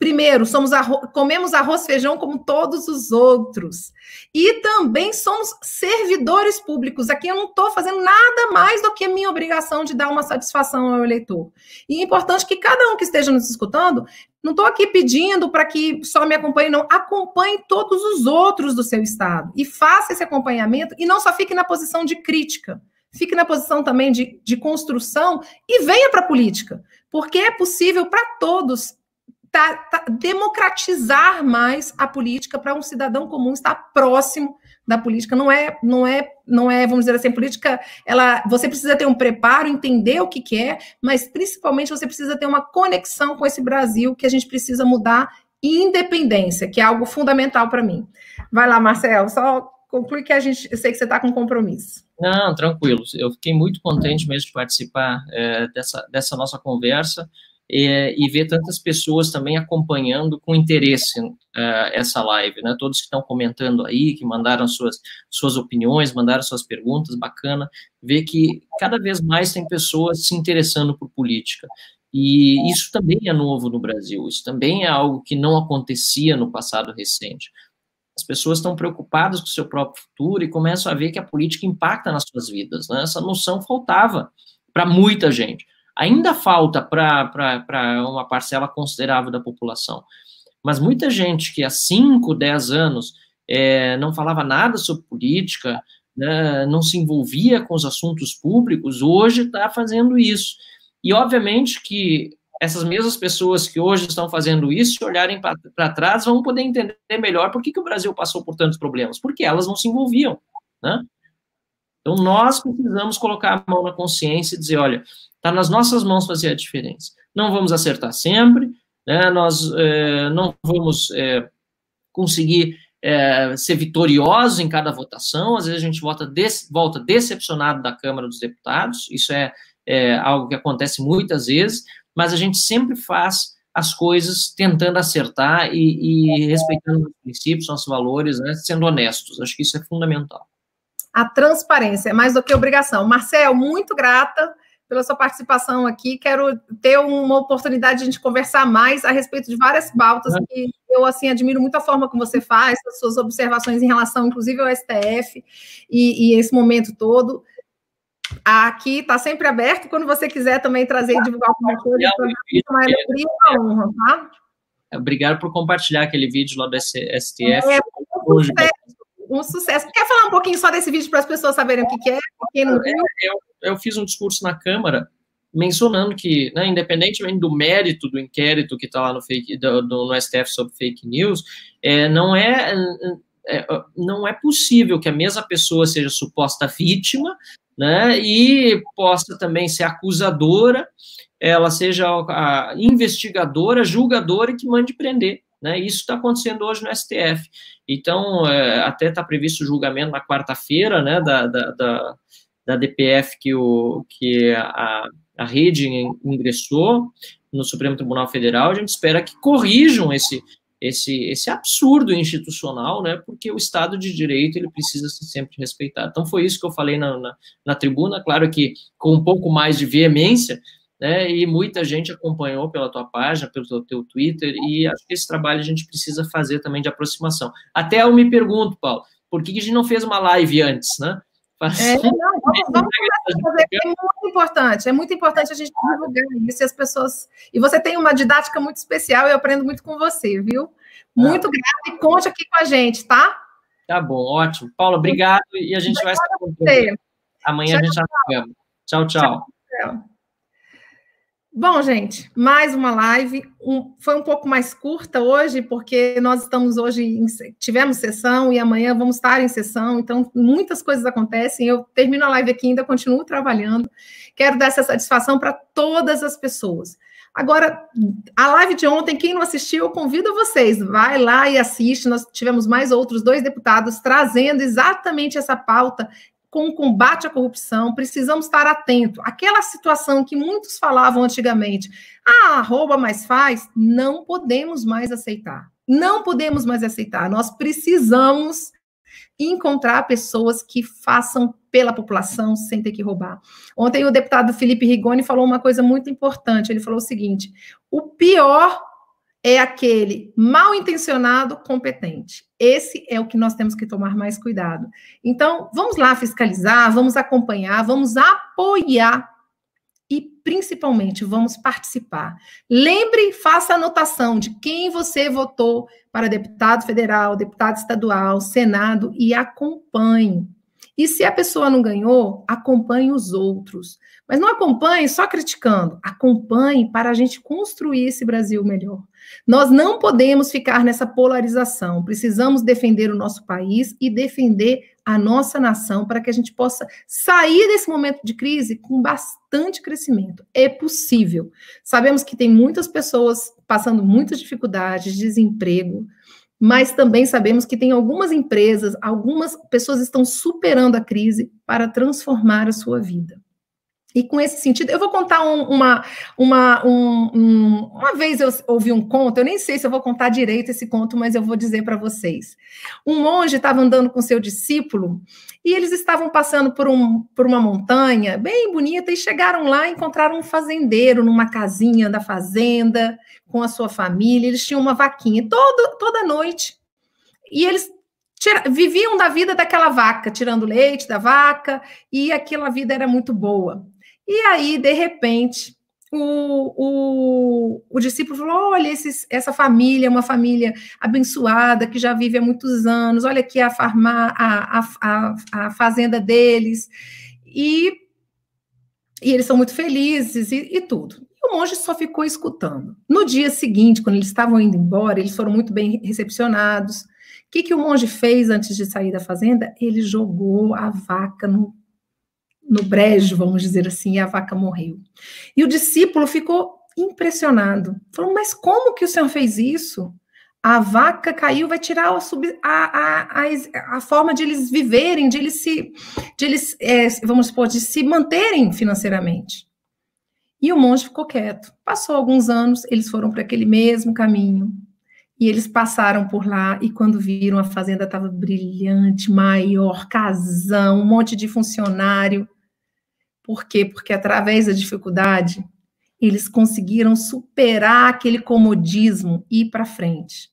Primeiro, somos arro comemos arroz feijão como todos os outros. E também somos servidores públicos. Aqui eu não estou fazendo nada mais do que a minha obrigação de dar uma satisfação ao eleitor. E é importante que cada um que esteja nos escutando, não estou aqui pedindo para que só me acompanhe, não. Acompanhe todos os outros do seu estado e faça esse acompanhamento e não só fique na posição de crítica fique na posição também de, de construção e venha para a política, porque é possível para todos tá, tá, democratizar mais a política para um cidadão comum estar próximo da política. Não é, não é, não é, vamos dizer assim, política, ela, você precisa ter um preparo, entender o que é, mas principalmente você precisa ter uma conexão com esse Brasil que a gente precisa mudar e independência, que é algo fundamental para mim. Vai lá, Marcel, só conclui que a gente, eu sei que você está com compromisso. Não, tranquilo. Eu fiquei muito contente mesmo de participar é, dessa, dessa nossa conversa e, eh, e ver tantas pessoas também acompanhando com interesse ah, essa live, né? Todos que estão comentando aí, que mandaram suas, suas opiniões, mandaram suas perguntas, bacana ver que cada vez mais tem pessoas se interessando por política. E isso também é novo no Brasil, isso também é algo que não acontecia no passado recente. As pessoas estão preocupadas com o seu próprio futuro e começam a ver que a política impacta nas suas vidas. Né? Essa noção faltava para muita gente ainda falta para uma parcela considerável da população. Mas muita gente que há 5, 10 anos é, não falava nada sobre política, né, não se envolvia com os assuntos públicos, hoje está fazendo isso. E, obviamente, que essas mesmas pessoas que hoje estão fazendo isso, se olharem para trás, vão poder entender melhor por que, que o Brasil passou por tantos problemas, porque elas não se envolviam, né? Então, nós precisamos colocar a mão na consciência e dizer, olha, Está nas nossas mãos fazer a diferença. Não vamos acertar sempre, né? nós é, não vamos é, conseguir é, ser vitoriosos em cada votação, às vezes a gente volta des, volta decepcionado da Câmara dos Deputados, isso é, é, algo que acontece muitas vezes, mas a gente sempre faz as coisas tentando acertar e, e respeitando os princípios, nossos valores, né? sendo honestos. Acho que isso é fundamental. A transparência é mais do que obrigação. Marcel, muito grata pela sua participação aqui. Quero ter uma oportunidade de a gente conversar mais a respeito de várias pautas é. que eu assim admiro muito a forma como você faz, as suas observações em relação, inclusive, ao STF e, e esse momento todo. Aqui está sempre aberto. Quando você quiser também trazer e divulgar alguma coisa, é uma alegria e uma honra, tá? Obrigado por compartilhar aquele vídeo lá do STF. É, hoje, é um sucesso. Quer falar um pouquinho só desse vídeo para as pessoas saberem o que, que é? não é, Eu, eu, fiz um discurso na Câmara mencionando que, né, independentemente do mérito do inquérito que está lá no, fake, do, do, no STF sobre fake news, é, não é, é, é não é possível que a mesma pessoa seja suposta vítima né, e possa também ser acusadora, ela seja a investigadora, julgadora e que mande prender. Né? Isso está acontecendo hoje no STF. Então, é, até está previsto o julgamento na quarta-feira né, da, da, da, da, DPF que, o, que a, a rede ingressou no Supremo Tribunal Federal. A gente espera que corrijam esse, esse, esse absurdo institucional, né? Porque o Estado de Direito ele precisa ser sempre respeitado. Então foi isso que eu falei na, na, na tribuna, claro que com um pouco mais de veemência, né? E muita gente acompanhou pela tua página, pelo teu, Twitter, e acho que esse trabalho a gente precisa fazer também de aproximação. Até eu me pergunto, Paulo, por que a gente não fez uma live antes, né? É, não, vamos, vamos fazer, é muito importante, é muito importante a gente divulgar isso e as pessoas. E você tem uma didática muito especial, eu aprendo muito com você, viu? Tá. Muito ah. grato e conte aqui com a gente, tá? Tá bom, ótimo. Paulo, obrigado e a gente vai se encontrar. Amanhã tchau, a gente já tchau. tchau. tchau. tchau. Bom, gente, mais uma live. Um, foi um pouco mais curta hoje, porque nós estamos hoje, em, tivemos sessão e amanhã vamos estar em sessão, então muitas coisas acontecem. Eu termino a live aqui ainda, continuo trabalhando. Quero dar essa satisfação para todas as pessoas. Agora, a live de ontem, quem não assistiu, eu convido vocês, vai lá e assiste. Nós tivemos mais outros dois deputados trazendo exatamente essa pauta com o combate à corrupção, precisamos estar atento. Aquela situação que muitos falavam antigamente, ah, rouba mais faz, não podemos mais aceitar. Não podemos mais aceitar. Nós precisamos encontrar pessoas que façam pela população sem ter que roubar. Ontem o deputado Felipe Rigoni falou uma coisa muito importante. Ele falou o seguinte: o pior é aquele mal intencionado competente. Esse é o que nós temos que tomar mais cuidado. Então, vamos lá fiscalizar, vamos acompanhar, vamos apoiar e principalmente vamos participar. Lembre, faça anotação de quem você votou para deputado federal, deputado estadual, senado e acompanhe. E se a pessoa não ganhou, acompanhe os outros. Mas não acompanhe só criticando, acompanhe para a gente construir esse Brasil melhor. Nós não podemos ficar nessa polarização. Precisamos defender o nosso país e defender a nossa nação para que a gente possa sair desse momento de crise com bastante crescimento. É possível. Sabemos que tem muitas pessoas passando muitas dificuldades, desemprego, mas também sabemos que tem algumas empresas, algumas pessoas estão superando a crise para transformar a sua vida. E com esse sentido, eu vou contar um, uma, uma, um, um, uma vez eu ouvi um conto, eu nem sei se eu vou contar direito esse conto, mas eu vou dizer para vocês. Um monge estava andando com seu discípulo e eles estavam passando por, um, por uma montanha bem bonita e chegaram lá e encontraram um fazendeiro numa casinha da fazenda com a sua família. Eles tinham uma vaquinha toda toda noite e eles Tira, viviam da vida daquela vaca, tirando leite da vaca, e aquela vida era muito boa. E aí, de repente, o, o, o discípulo falou: olha, esses, essa família é uma família abençoada que já vive há muitos anos, olha aqui a, a, a, a fazenda deles, e, e, eles são muito felizes e, e tudo. o monge só ficou escutando. No dia seguinte, quando eles estavam indo embora, eles foram muito bem recepcionados. O que, que o monge fez antes de sair da fazenda? Ele jogou a vaca no no brejo, vamos dizer assim, e a vaca morreu. E o discípulo ficou impressionado. Falou, mas como que o Senhor fez isso? A vaca caiu, vai tirar a, a, a, a, forma de eles viverem, de eles se, de eles, é, vamos supor, de se manterem financeiramente. E o monge ficou quieto. Passou alguns anos, eles foram para aquele mesmo caminho. E eles passaram por lá e quando viram a fazenda estava brilhante, maior, casão, um monte de funcionário. Por quê? Porque através da dificuldade, eles conseguiram superar aquele comodismo e ir para frente.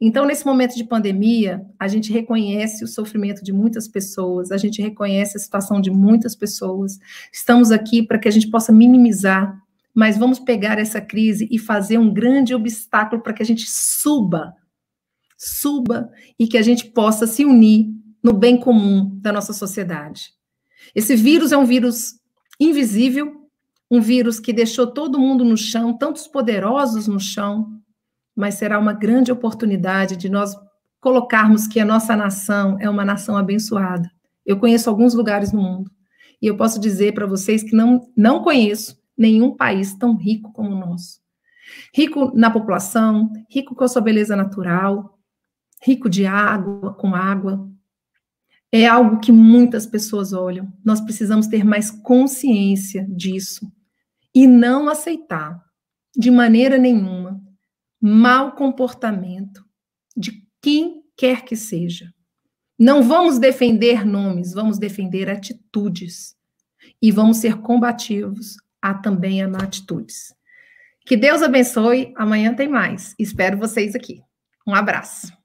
Então, nesse momento de pandemia, a gente reconhece o sofrimento de muitas pessoas, a gente reconhece a situação de muitas pessoas. Estamos aqui para que a gente possa minimizar, mas vamos pegar essa crise e fazer um grande obstáculo para que a gente suba, suba e que a gente possa se unir no bem comum da nossa sociedade. Esse vírus é um vírus invisível, um vírus que deixou todo mundo no chão, tantos poderosos no chão, mas será uma grande oportunidade de nós colocarmos que a nossa nação é uma nação abençoada. Eu conheço alguns lugares no mundo e eu posso dizer para vocês que não, não conheço nenhum país tão rico como o nosso. Rico na população, rico com a sua beleza natural, rico de água, com água, é algo que muitas pessoas olham. Nós precisamos ter mais consciência disso e não aceitar, de maneira nenhuma, mau comportamento de quem quer que seja. Não vamos defender nomes, vamos defender atitudes. E vamos ser combativos a também a atitudes. Que Deus abençoe. Amanhã tem mais. Espero vocês aqui. Um abraço.